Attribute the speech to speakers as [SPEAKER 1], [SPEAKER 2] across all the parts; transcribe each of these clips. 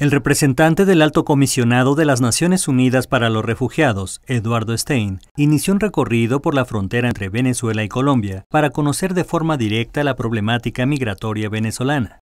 [SPEAKER 1] El representante del Alto Comisionado de las Naciones Unidas para los Refugiados, Eduardo Stein, inició un recorrido por la frontera entre Venezuela y Colombia para conocer de forma directa la problemática migratoria venezolana.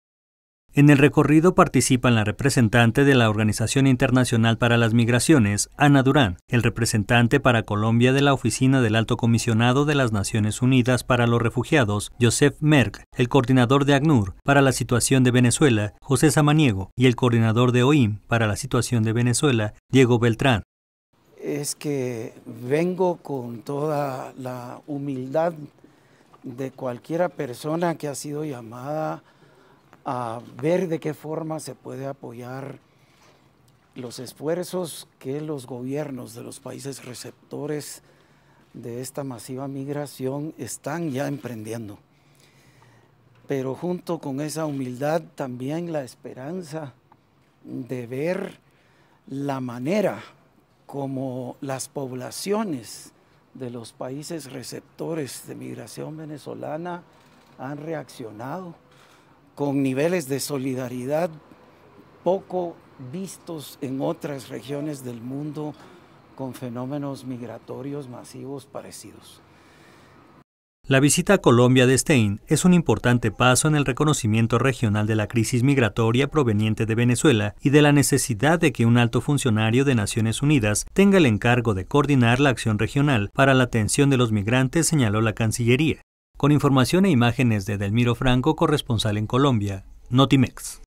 [SPEAKER 1] En el recorrido participan la representante de la Organización Internacional para las Migraciones, Ana Durán, el representante para Colombia de la Oficina del Alto Comisionado de las Naciones Unidas para los Refugiados, Joseph Merck, el coordinador de ACNUR para la situación de Venezuela, José Samaniego, y el coordinador de OIM para la situación de Venezuela, Diego Beltrán.
[SPEAKER 2] Es que vengo con toda la humildad de cualquiera persona que ha sido llamada a ver de qué forma se puede apoyar los esfuerzos que los gobiernos de los países receptores de esta masiva migración están ya emprendiendo. Pero junto con esa humildad también la esperanza de ver la manera como las poblaciones de los países receptores de migración venezolana han reaccionado con niveles de solidaridad poco vistos en otras regiones del mundo con fenómenos migratorios masivos parecidos.
[SPEAKER 1] La visita a Colombia de Stein es un importante paso en el reconocimiento regional de la crisis migratoria proveniente de Venezuela y de la necesidad de que un alto funcionario de Naciones Unidas tenga el encargo de coordinar la acción regional para la atención de los migrantes, señaló la Cancillería con información e imágenes de Delmiro Franco, corresponsal en Colombia, Notimex.